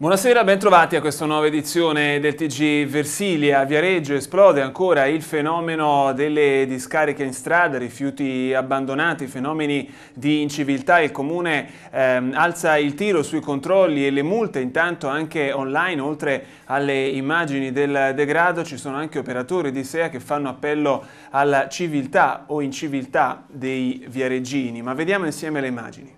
Buonasera, bentrovati a questa nuova edizione del TG Versilia. A Viareggio esplode ancora il fenomeno delle discariche in strada, rifiuti abbandonati, fenomeni di inciviltà. Il comune ehm, alza il tiro sui controlli e le multe, intanto anche online, oltre alle immagini del degrado, ci sono anche operatori di SEA che fanno appello alla civiltà o inciviltà dei viareggini. Ma vediamo insieme le immagini.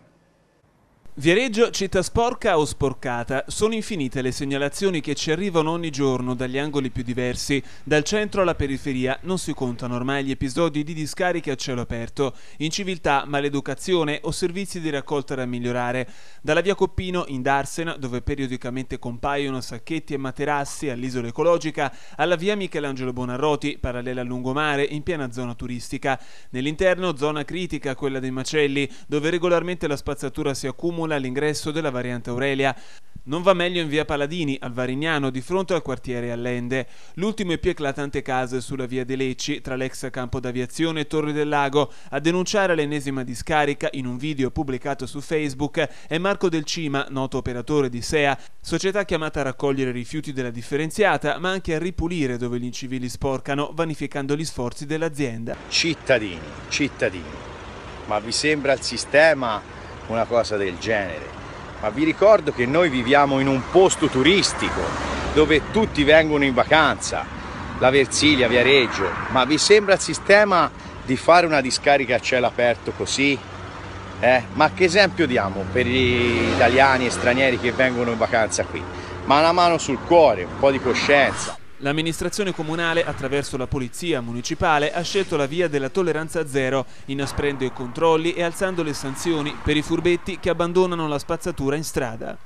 Viareggio, città sporca o sporcata, sono infinite le segnalazioni che ci arrivano ogni giorno dagli angoli più diversi, dal centro alla periferia, non si contano ormai gli episodi di discariche a cielo aperto, inciviltà, maleducazione o servizi di raccolta da migliorare, dalla via Coppino in Darsena, dove periodicamente compaiono sacchetti e materassi all'isola ecologica, alla via Michelangelo Bonarroti, parallela al lungomare, in piena zona turistica, nell'interno zona critica, quella dei macelli, dove regolarmente la spazzatura si accumula Cremona all'ingresso della variante Aurelia. Non va meglio in via Paladini, al Varignano, di fronte al quartiere Allende. L'ultimo e più eclatante caso è sulla via De Lecci, tra l'ex campo d'aviazione e Torre del Lago. A denunciare l'ennesima discarica, in un video pubblicato su Facebook, è Marco Del Cima, noto operatore di SEA, società chiamata a raccogliere rifiuti della differenziata, ma anche a ripulire dove gli incivili sporcano, vanificando gli sforzi dell'azienda. Cittadini, cittadini, ma vi sembra il sistema una cosa del genere. Ma vi ricordo che noi viviamo in un posto turistico dove tutti vengono in vacanza, la Versilia, Viareggio, ma vi sembra il sistema di fare una discarica a cielo aperto così? Eh? Ma che esempio diamo per gli italiani e stranieri che vengono in vacanza qui? Ma una mano sul cuore, un po' di coscienza. L'amministrazione comunale, attraverso la polizia municipale, ha scelto la via della tolleranza zero, inasprendo i controlli e alzando le sanzioni per i furbetti che abbandonano la spazzatura in strada.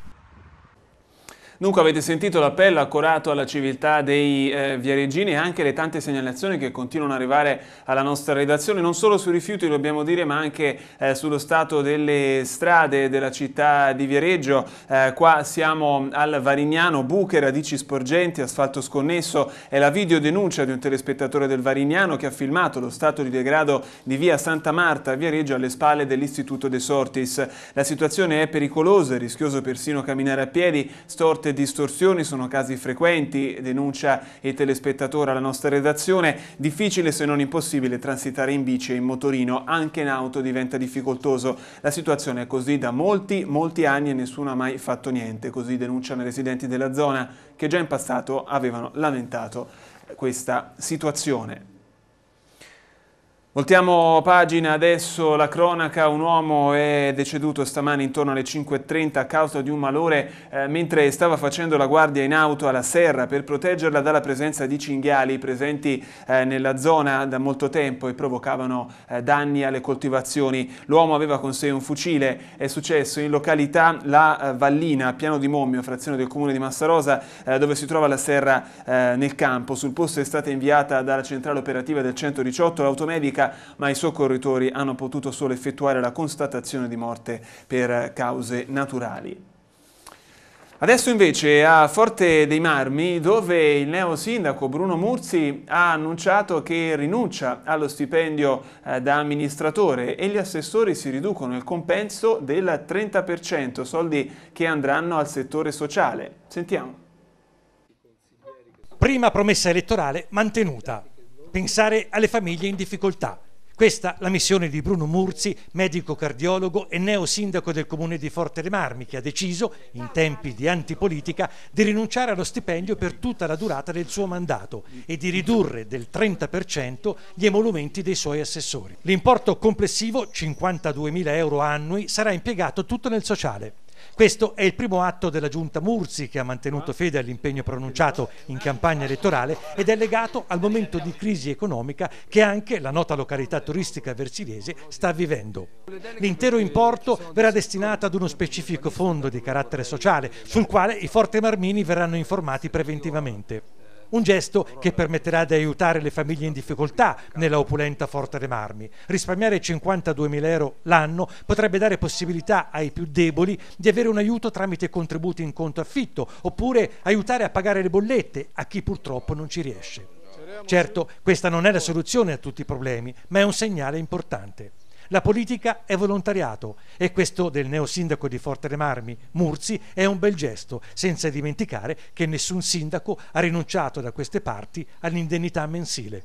Dunque avete sentito l'appello accorato alla civiltà dei eh, viareggini e anche le tante segnalazioni che continuano ad arrivare alla nostra redazione, non solo sui rifiuti dobbiamo dire ma anche eh, sullo stato delle strade della città di Viareggio. Eh, qua siamo al Varignano, buche, radici sporgenti, asfalto sconnesso è la videodenuncia di un telespettatore del Varignano che ha filmato lo stato di degrado di via Santa Marta a Viareggio alle spalle dell'Istituto De Sortis. La situazione è pericolosa, è rischioso persino camminare a piedi, storti furte distorsioni sono casi frequenti, denuncia il telespettatore alla nostra redazione. Difficile se non impossibile transitare in bici e in motorino, anche in auto diventa difficoltoso. La situazione è così da molti, molti anni e nessuno ha mai fatto niente, così denunciano i residenti della zona che già in passato avevano lamentato questa situazione. Voltiamo pagina adesso la cronaca, un uomo è deceduto stamani intorno alle 5.30 a causa di un malore eh, mentre stava facendo la guardia in auto alla serra per proteggerla dalla presenza di cinghiali presenti eh, nella zona da molto tempo e provocavano eh, danni alle coltivazioni. L'uomo aveva con sé un fucile, è successo in località La eh, Vallina, piano di Mommio, frazione del comune di Massarosa eh, dove si trova la serra eh, nel campo. Sul posto è stata inviata dalla centrale operativa del 118 l'automedica medica, ma i soccorritori hanno potuto solo effettuare la constatazione di morte per cause naturali. Adesso invece a Forte dei Marmi, dove il neo sindaco Bruno Murzi ha annunciato che rinuncia allo stipendio eh, da amministratore e gli assessori si riducono il compenso del 30%, soldi che andranno al settore sociale. Sentiamo. Prima promessa elettorale mantenuta pensare alle famiglie in difficoltà. Questa è la missione di Bruno Murzi, medico cardiologo e neo sindaco del comune di Forte dei Marmi, che ha deciso, in tempi di antipolitica, di rinunciare allo stipendio per tutta la durata del suo mandato e di ridurre del 30% gli emolumenti dei suoi assessori. L'importo complessivo, 52.000 euro annui, sarà impiegato tutto nel sociale. Questo è il primo atto della giunta Mursi che ha mantenuto fede all'impegno pronunciato in campagna elettorale ed è legato al momento di crisi economica che anche la nota località turistica versilese sta vivendo. L'intero importo verrà destinato ad uno specifico fondo di carattere sociale sul quale i Forte Marmini verranno informati preventivamente un gesto che permetterà di aiutare le famiglie in difficoltà nella opulenta Forte dei Marmi. Risparmiare 52.000 euro l'anno potrebbe dare possibilità ai più deboli di avere un aiuto tramite contributi in conto affitto oppure aiutare a pagare le bollette a chi purtroppo non ci riesce. Certo, questa non è la soluzione a tutti i problemi, ma è un segnale importante. La politica è volontariato e questo del neosindaco di Forte Marmi, Murzi, è un bel gesto, senza dimenticare che nessun sindaco ha rinunciato da queste parti all'indennità mensile.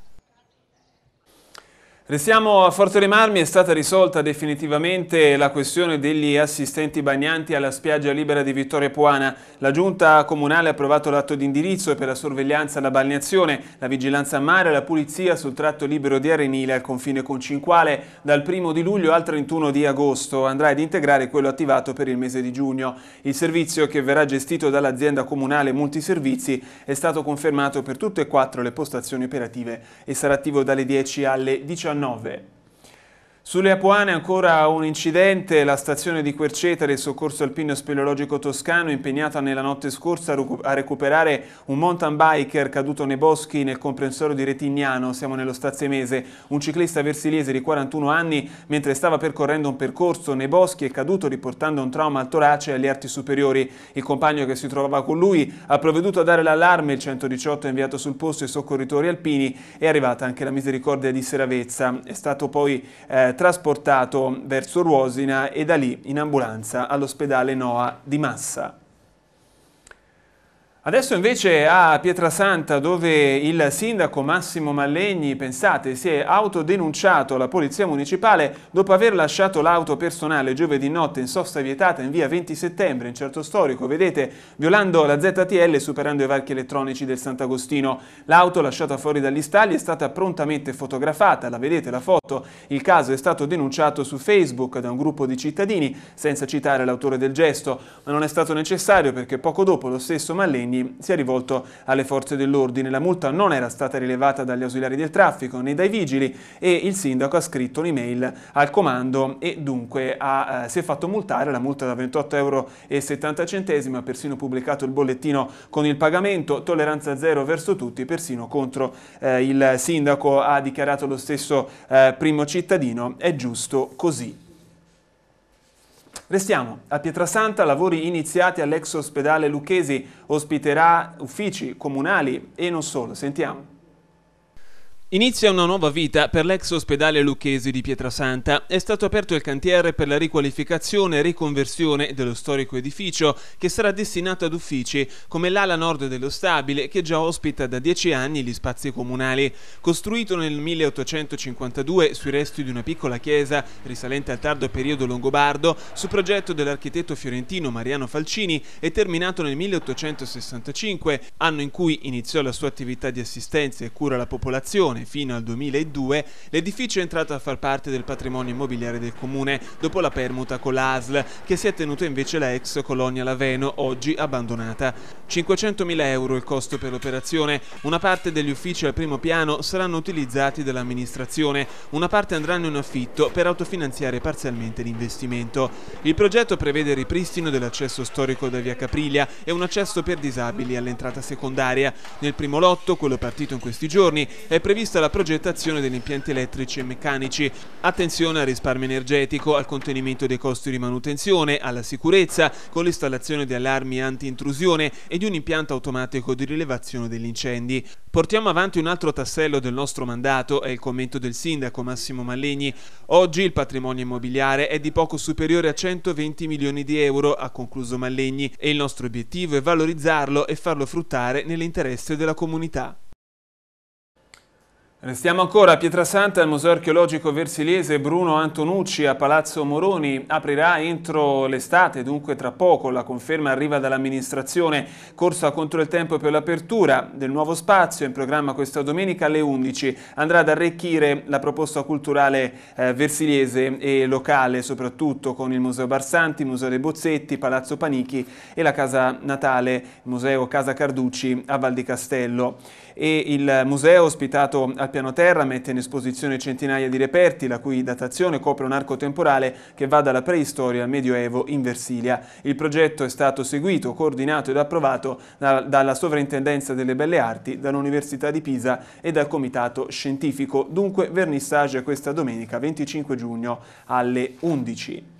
Restiamo a Forte dei Marmi, è stata risolta definitivamente la questione degli assistenti bagnanti alla spiaggia libera di Vittoria Puana. La giunta comunale ha approvato l'atto di indirizzo per la sorveglianza la balneazione, la vigilanza a mare e la pulizia sul tratto libero di Arenile al confine con Cinquale dal 1 di luglio al 31 di agosto. Andrà ad integrare quello attivato per il mese di giugno. Il servizio che verrà gestito dall'azienda comunale Multiservizi è stato confermato per tutte e quattro le postazioni operative e sarà attivo dalle 10 alle 19. nove Sulle Apuane ancora un incidente, la stazione di Querceta del soccorso alpino speleologico toscano impegnata nella notte scorsa a recuperare un mountain biker caduto nei boschi nel comprensorio di Retignano, siamo nello Stazzemese, un ciclista versiliese di 41 anni mentre stava percorrendo un percorso nei boschi è caduto riportando un trauma al torace e agli arti superiori. Il compagno che si trovava con lui ha provveduto a dare l'allarme, il 118 ha inviato sul posto i soccorritori alpini, è arrivata anche la misericordia di Seravezza, è stato poi eh, trasportato verso Ruosina e da lì in ambulanza all'ospedale Noa di Massa. Adesso invece a Pietrasanta dove il sindaco Massimo Mallegni, pensate, si è autodenunciato alla polizia municipale dopo aver lasciato l'auto personale giovedì notte in sosta vietata in via 20 settembre in certo storico, vedete, violando la ZTL e superando i varchi elettronici del Sant'Agostino. L'auto lasciata fuori dagli stalli è stata prontamente fotografata, la vedete la foto, il caso è stato denunciato su Facebook da un gruppo di cittadini senza citare l'autore del gesto, ma non è stato necessario perché poco dopo lo stesso Mallegni quindi si è rivolto alle forze dell'ordine. La multa non era stata rilevata dagli ausiliari del traffico né dai vigili e il sindaco ha scritto un'email al comando e dunque ha, eh, si è fatto multare la multa da 28,70 euro, ha persino pubblicato il bollettino con il pagamento, tolleranza zero verso tutti, persino contro eh, il sindaco ha dichiarato lo stesso eh, primo cittadino, è giusto così. Restiamo a Pietrasanta, lavori iniziati all'ex ospedale Lucchesi, ospiterà uffici comunali e non solo. Sentiamo. Inizia una nuova vita per l'ex ospedale lucchese di Pietrasanta. È stato aperto il cantiere per la riqualificazione e riconversione dello storico edificio che sarà destinato ad uffici come l'ala nord dello stabile che già ospita da dieci anni gli spazi comunali. Costruito nel 1852 sui resti di una piccola chiesa risalente al tardo periodo longobardo su progetto dell'architetto fiorentino Mariano Falcini e terminato nel 1865, anno in cui iniziò la sua attività di assistenza e cura alla popolazione occupazione fino al 2002, l'edificio è entrato a far parte del patrimonio immobiliare del comune dopo la permuta con l'ASL, che si è tenuta invece la ex colonia Laveno, oggi abbandonata. 500.000 euro il costo per l'operazione, una parte degli uffici al primo piano saranno utilizzati dall'amministrazione, una parte andranno in affitto per autofinanziare parzialmente l'investimento. Il progetto prevede il ripristino dell'accesso storico da via Capriglia e un accesso per disabili all'entrata secondaria. Nel primo lotto, quello partito in questi giorni, è previsto vista la progettazione degli impianti elettrici e meccanici. Attenzione al risparmio energetico, al contenimento dei costi di manutenzione, alla sicurezza, con l'installazione di allarmi anti-intrusione e di un impianto automatico di rilevazione degli incendi. Portiamo avanti un altro tassello del nostro mandato, è il commento del sindaco Massimo Mallegni. Oggi il patrimonio immobiliare è di poco superiore a 120 milioni di euro, ha concluso Mallegni, e il nostro obiettivo è valorizzarlo e farlo fruttare nell'interesse della comunità. Restiamo ancora a Pietrasanta, al Museo archeologico versiliese Bruno Antonucci a Palazzo Moroni aprirà entro l'estate, dunque tra poco la conferma arriva dall'amministrazione. Corsa contro il tempo per l'apertura del nuovo spazio, in programma questa domenica alle 11, andrà ad arricchire la proposta culturale eh, versiliese e locale, soprattutto con il Museo Barsanti, il Museo dei Bozzetti, Palazzo Panichi e la Casa Natale, il Museo Casa Carducci a Val di Castello. E il museo ospitato a piano terra mette in esposizione centinaia di reperti, la cui datazione copre un arco temporale che va dalla preistoria al Medioevo in Versilia. Il progetto è stato seguito, coordinato ed approvato da, dalla Sovrintendenza delle Belle Arti, dall'Università di Pisa e dal Comitato Scientifico. Dunque vernissage questa domenica 25 giugno alle 11.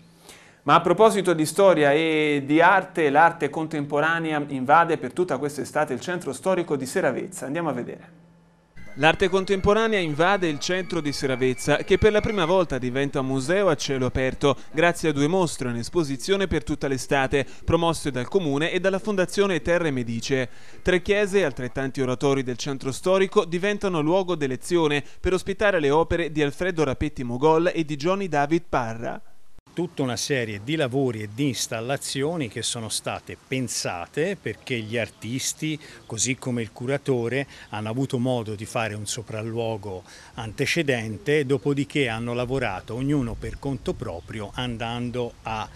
Ma a proposito di storia e di arte, l'arte contemporanea invade per tutta quest'estate il centro storico di Seravezza. Andiamo a vedere. L'arte contemporanea invade il centro di Seravezza che per la prima volta diventa museo a cielo aperto grazie a due mostre in esposizione per tutta l'estate promosse dal comune e dalla fondazione Terre Medice. Tre chiese e altrettanti oratori del centro storico diventano luogo d'elezione per ospitare le opere di Alfredo Rapetti Mogol e di Johnny David Parra tutta una serie di lavori e di installazioni che sono state pensate perché gli artisti, così come il curatore, hanno avuto modo di fare un sopralluogo antecedente, dopodiché hanno lavorato ognuno per conto proprio andando a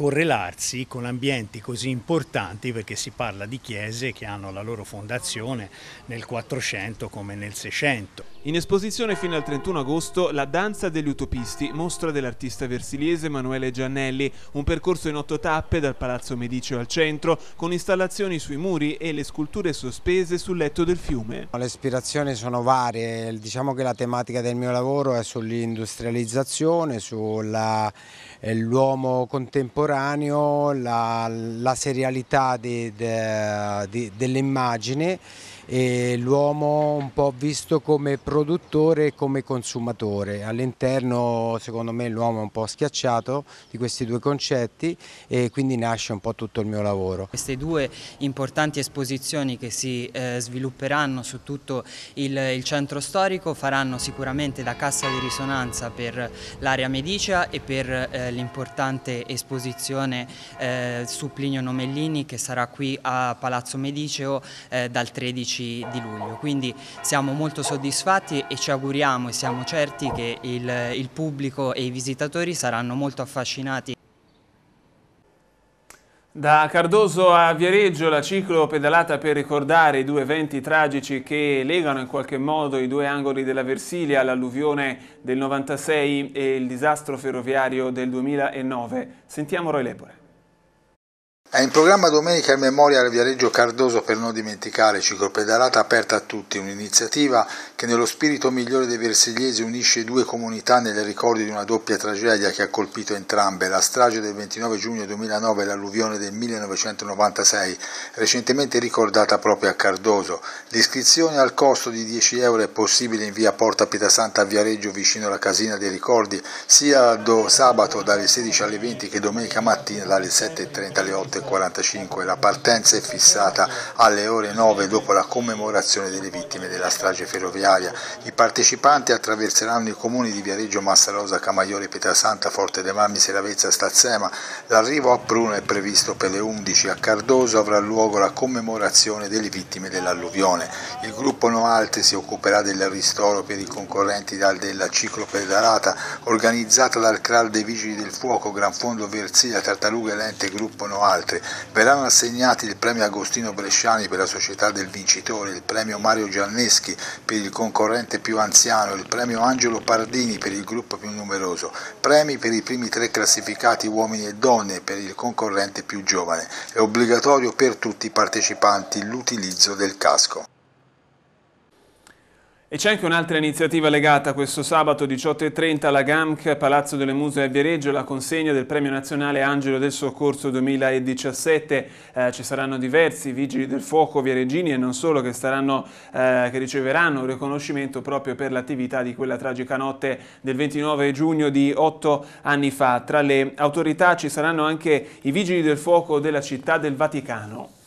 correlarsi con ambienti così importanti perché si parla di chiese che hanno la loro fondazione nel 400 come nel 600. In esposizione fino al 31 agosto la danza degli utopisti, mostra dell'artista versiliese Emanuele Giannelli, un percorso in otto tappe dal Palazzo Mediceo al centro, con installazioni sui muri e le sculture sospese sul letto del fiume. Le ispirazioni sono varie, diciamo che la tematica del mio lavoro è sull'industrializzazione, sulla eh, l'uomo contemporaneo, la, la serialità de, de, de, dell'immagine e l'uomo un po' visto come produttore e come consumatore. All'interno secondo me l'uomo è un po' schiacciato di questi due concetti e quindi nasce un po' tutto il mio lavoro. Queste due importanti esposizioni che si eh, svilupperanno su tutto il, il centro storico faranno sicuramente da cassa di risonanza per l'area medicea e per eh, l'importante esposizione eh, su Plinio Nomellini che sarà qui a Palazzo Mediceo eh, dal 13 15 di luglio, quindi siamo molto soddisfatti e ci auguriamo e siamo certi che il, il pubblico e i visitatori saranno molto affascinati. Da Cardoso a Viareggio la ciclo pedalata per ricordare i due eventi tragici che legano in qualche modo i due angoli della Versilia, l'alluvione del 96 e il disastro ferroviario del 2009. Sentiamo Roy Lepore. È in programma domenica in memoria al Viareggio Cardoso per non dimenticare, ciclopedalata aperta a tutti, un'iniziativa che nello spirito migliore dei versigliesi unisce due comunità nel ricordi di una doppia tragedia che ha colpito entrambe, la strage del 29 giugno 2009 e l'alluvione del 1996, recentemente ricordata proprio a Cardoso. L'iscrizione al costo di 10 euro è possibile in via Porta Pietasanta a Viareggio vicino alla Casina dei Ricordi, sia do sabato dalle 16 alle 20 che domenica mattina dalle 7.30 alle 8. 18.45 la partenza è fissata alle ore 9 dopo la commemorazione delle vittime della strage ferroviaria. I partecipanti attraverseranno i comuni di Viareggio, Massarosa, Camaiore, Petrasanta, Forte dei Marmi, Seravezza, Stazzema. L'arrivo a Pruno è previsto per le 11. A Cardoso avrà luogo la commemorazione delle vittime dell'alluvione. Il gruppo Noalte si occuperà del ristoro per i concorrenti della ciclo pedalata organizzata dal CRAL dei Vigili del Fuoco, Gran Fondo Versia, Tartaruga Lente Gruppo Noalte altre, verranno assegnati il premio Agostino Bresciani per la società del vincitore, il premio Mario Gianneschi per il concorrente più anziano, il premio Angelo Pardini per il gruppo più numeroso, premi per i primi tre classificati uomini e donne per il concorrente più giovane. È obbligatorio per tutti i partecipanti l'utilizzo del casco. E c'è anche un'altra iniziativa legata questo sabato 18.30 alla GAMC, Palazzo delle Muse a Viareggio, la consegna del Premio Nazionale Angelo del Soccorso 2017. Eh, ci saranno diversi vigili del fuoco viareggini e non solo che, staranno, eh, che riceveranno un riconoscimento proprio per l'attività di quella tragica notte del 29 giugno di otto anni fa. Tra le autorità ci saranno anche i vigili del fuoco della città del Vaticano.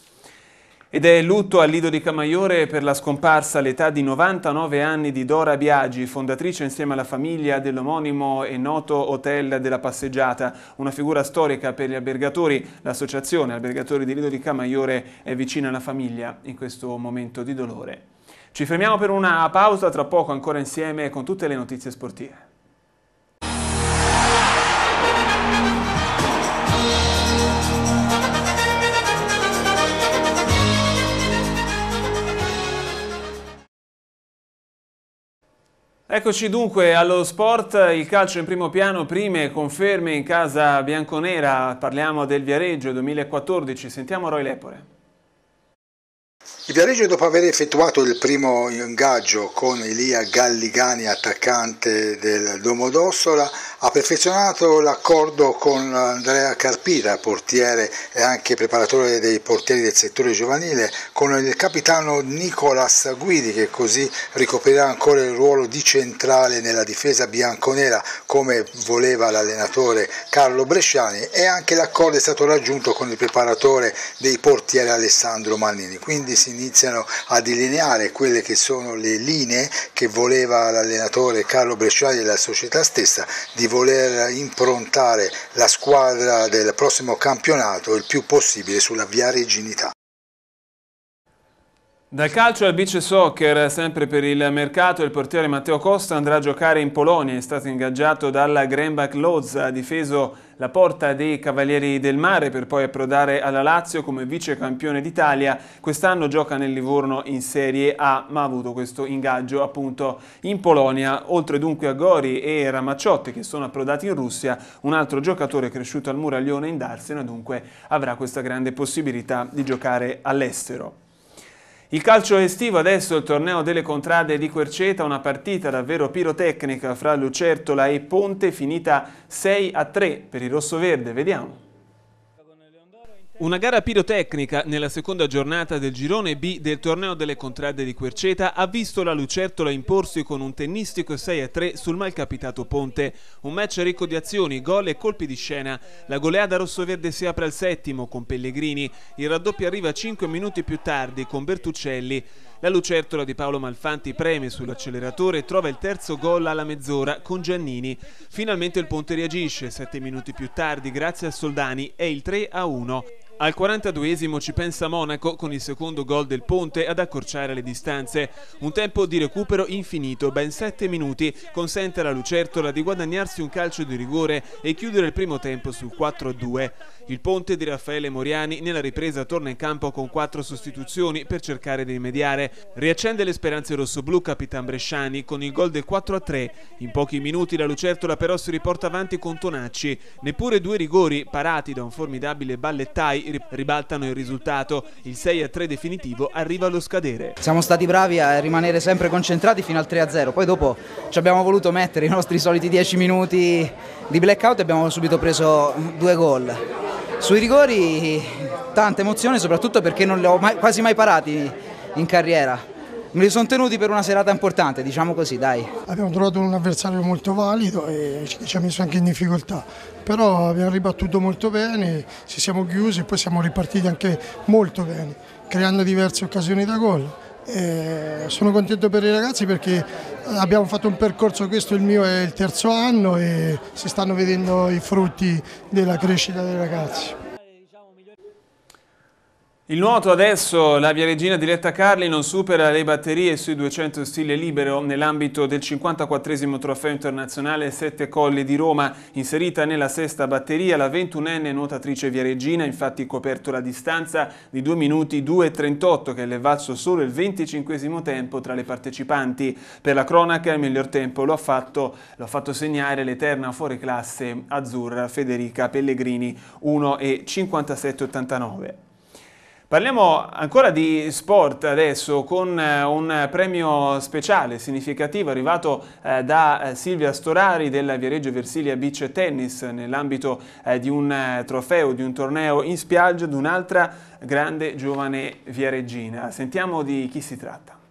Ed è lutto al Lido di Camaiore per la scomparsa all'età di 99 anni di Dora Biagi, fondatrice insieme alla famiglia dell'omonimo e noto hotel della passeggiata, una figura storica per gli albergatori. L'associazione Albergatori di Lido di Camaiore è vicina alla famiglia in questo momento di dolore. Ci fermiamo per una pausa, tra poco ancora insieme con tutte le notizie sportive. Eccoci dunque allo sport, il calcio in primo piano, prime conferme in casa bianconera, parliamo del Viareggio 2014, sentiamo Roy Lepore. Il Viareggio dopo aver effettuato il primo ingaggio con Elia Galligani attaccante del Domodossola ha perfezionato l'accordo con Andrea Carpira, portiere e anche preparatore dei portieri del settore giovanile, con il capitano Nicolas Guidi che così ricoprirà ancora il ruolo di centrale nella difesa bianconera come voleva l'allenatore Carlo Bresciani e anche l'accordo è stato raggiunto con il preparatore dei portieri Alessandro Mannini. Quindi si iniziano a delineare quelle che sono le linee che voleva l'allenatore Carlo Bresciani e la società stessa di voler improntare la squadra del prossimo campionato il più possibile sulla via reginità. Dal calcio al beach soccer, sempre per il mercato, il portiere Matteo Costa andrà a giocare in Polonia, è stato ingaggiato dalla Grenbach Lodz, ha difeso la porta dei Cavalieri del Mare per poi approdare alla Lazio come vice campione d'Italia. Quest'anno gioca nel Livorno in Serie A, ma ha avuto questo ingaggio appunto in Polonia. Oltre dunque a Gori e Ramacciotti che sono approdati in Russia, un altro giocatore cresciuto al muraglione in Darsena dunque avrà questa grande possibilità di giocare all'estero. Il calcio estivo adesso, il torneo delle contrade di Querceta, una partita davvero pirotecnica fra Lucertola e Ponte finita 6 a 3 per il rosso-verde, vediamo. Una gara pirotecnica nella seconda giornata del girone B del torneo delle contrade di Querceta ha visto la Lucertola imporsi con un tennistico 6-3 sul malcapitato Ponte. Un match ricco di azioni, gol e colpi di scena. La goleada rossoverde si apre al settimo con Pellegrini. Il raddoppio arriva 5 minuti più tardi con Bertuccelli. La Lucertola di Paolo Malfanti preme sull'acceleratore e trova il terzo gol alla mezz'ora con Giannini. Finalmente il Ponte reagisce 7 minuti più tardi grazie a Soldani e il 3-1. Al 42esimo ci pensa Monaco con il secondo gol del Ponte ad accorciare le distanze. Un tempo di recupero infinito, ben 7 minuti, consente alla Lucertola di guadagnarsi un calcio di rigore e chiudere il primo tempo sul 4-2. Il Ponte di Raffaele Moriani nella ripresa torna in campo con 4 sostituzioni per cercare di rimediare. Riaccende le speranze rossoblù Capitan Bresciani con il gol del 4-3. In pochi minuti la Lucertola però si riporta avanti con Tonacci. Neppure due rigori parati da un formidabile ballettai poi ribaltano il risultato. Il 6-3 definitivo arriva allo scadere. Siamo stati bravi a rimanere sempre concentrati fino al 3-0, poi dopo ci abbiamo voluto mettere i nostri soliti 10 minuti di blackout e abbiamo subito preso due gol. Sui rigori tanta emozione, soprattutto perché non li ho mai, quasi mai parati in carriera me li sono tenuti per una serata importante, diciamo così, dai. Abbiamo trovato un avversario molto valido e ci ha messo anche in difficoltà, però abbiamo ribattuto molto bene, ci siamo chiusi e poi siamo ripartiti anche molto bene, creando diverse occasioni da gol. E sono contento per i ragazzi perché abbiamo fatto un percorso, questo il mio è il terzo anno e si stanno vedendo i frutti della crescita dei ragazzi. Il nuoto adesso, la via regina Diletta Carli non supera le batterie sui 200 stile libero nell'ambito del 54 trofeo internazionale Sette Colli di Roma. Inserita nella sesta batteria, la 21enne nuotatrice via regina infatti coperto la distanza di 2 minuti 2.38 che è levato solo il 25 tempo tra le partecipanti. Per la cronaca il miglior tempo lo ha fatto, lo ha fatto segnare l'eterna fuoriclasse azzurra Federica Pellegrini 1.57.89. Parliamo ancora di sport adesso con eh, un premio speciale significativo arrivato eh, da eh, Silvia Storari della Viareggio Versilia Beach Tennis nell'ambito di un trofeo, di un torneo in spiaggia di un'altra grande giovane viareggina. Sentiamo di chi si tratta.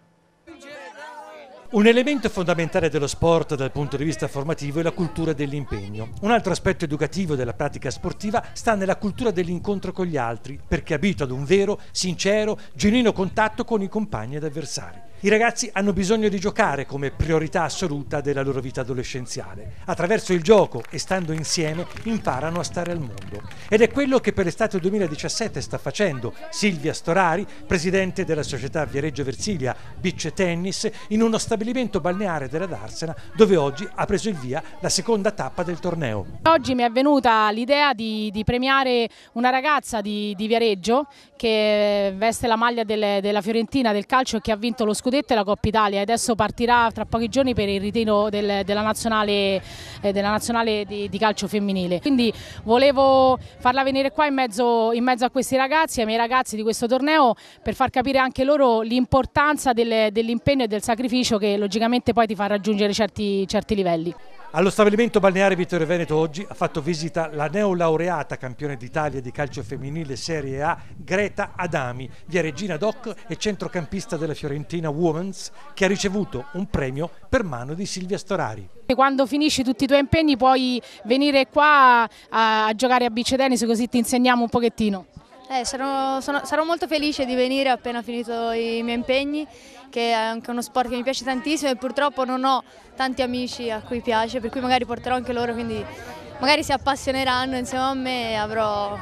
Un elemento fondamentale dello sport dal punto di vista formativo è la cultura dell'impegno. Un altro aspetto educativo della pratica sportiva sta nella cultura dell'incontro con gli altri, perché abita ad un vero, sincero, genuino contatto con i compagni ed avversari. I ragazzi hanno bisogno di giocare come priorità assoluta della loro vita adolescenziale. Attraverso il gioco e stando insieme imparano a stare al mondo. Ed è quello che per l'estate 2017 sta facendo Silvia Storari, presidente della società Viareggio Versilia Beach Tennis, in uno stabilimento balneare della Darsena dove oggi ha preso il via la seconda tappa del torneo. Oggi mi è venuta l'idea di, di, premiare una ragazza di, di Viareggio che veste la maglia delle, della Fiorentina del calcio e che ha vinto lo scudetto Scudetto e la Coppa Italia adesso partirà tra pochi giorni per il ritiro del, della nazionale, eh, della nazionale di, di, calcio femminile. Quindi volevo farla venire qua in mezzo, in mezzo, a questi ragazzi, ai miei ragazzi di questo torneo per far capire anche loro l'importanza dell'impegno e del sacrificio che logicamente poi ti fa raggiungere certi, certi livelli. Allo stabilimento balneare Vittorio Veneto oggi ha fatto visita la neolaureata campione d'Italia di calcio femminile Serie A Greta Adami, via Regina Doc e centrocampista della Fiorentina Women's, che ha ricevuto un premio per mano di Silvia Storari. Quando finisci tutti i tuoi impegni puoi venire qua a, a giocare a beach tennis così ti insegniamo un pochettino. Eh, sarò, sono, sarò molto felice di venire appena finito i miei impegni che è anche uno sport che mi piace tantissimo e purtroppo non ho tanti amici a cui piace, per cui magari porterò anche loro, quindi magari si appassioneranno insieme a me e avrò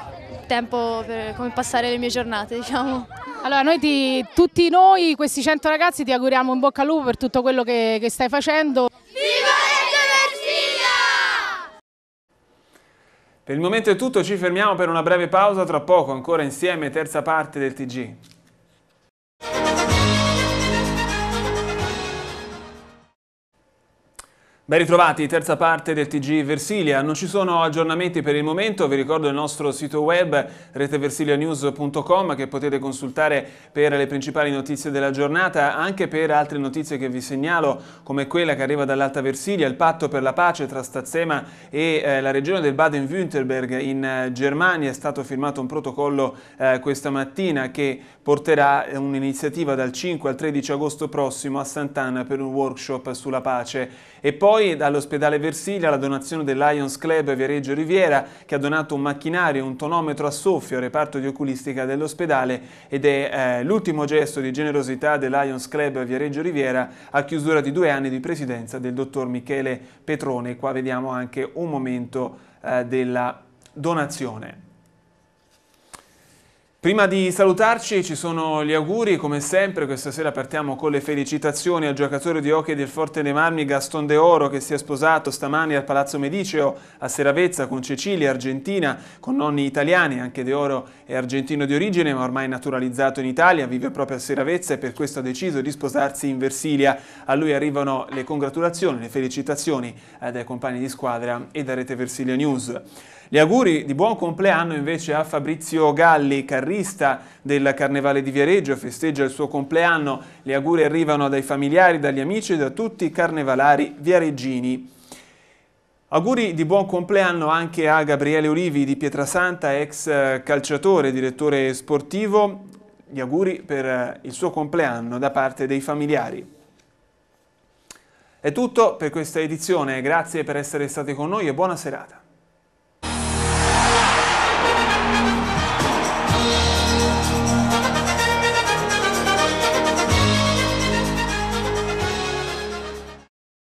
tempo per come passare le mie giornate, diciamo. Allora, noi ti, tutti noi, questi 100 ragazzi, ti auguriamo un bocca al lupo per tutto quello che, che stai facendo. Viva Per il momento è tutto, ci fermiamo per una breve pausa, tra poco ancora insieme terza parte del TG. Ben ritrovati, terza parte del TG Versilia. Non ci sono aggiornamenti per il momento, vi ricordo il nostro sito web reteversilianews.com che potete consultare per le principali notizie della giornata, anche per altre notizie che vi segnalo, come quella che arriva dall'Alta Versilia, il patto per la pace tra Stazzema e eh, la regione del Baden-Württemberg in eh, Germania. È stato firmato un protocollo eh, questa mattina che porterà un'iniziativa dal 5 al 13 agosto prossimo a Sant'Anna per un workshop sulla pace. E poi poi dall'ospedale Versilia la donazione del Lions Club Viareggio Riviera che ha donato un macchinario, un tonometro a soffio al reparto di oculistica dell'ospedale ed è eh, l'ultimo gesto di generosità del Lions Club Viareggio Riviera a chiusura di due anni di presidenza del dottor Michele Petrone. Qua vediamo anche un momento eh, della donazione. Prima di salutarci ci sono gli auguri, come sempre questa sera partiamo con le felicitazioni al giocatore di hockey del Forte dei Marmi Gaston De Oro che si è sposato stamani al Palazzo Mediceo a Seravezza con Cecilia, Argentina, con nonni italiani, anche De Oro è argentino di origine ma ormai naturalizzato in Italia, vive proprio a Seravezza e per questo ha deciso di sposarsi in Versilia. A lui arrivano le congratulazioni, le felicitazioni eh, dai compagni di squadra e da Rete Versilia News. Gli auguri di buon compleanno invece a Fabrizio Galli, carriera chitarrista del Carnevale di Viareggio, festeggia il suo compleanno. Le auguri arrivano dai familiari, dagli amici e da tutti i carnevalari viareggini. Auguri di buon compleanno anche a Gabriele Olivi di Pietrasanta, ex eh, calciatore, direttore sportivo. Gli auguri per eh, il suo compleanno da parte dei familiari. È tutto per questa edizione, grazie per essere stati con noi e buona serata.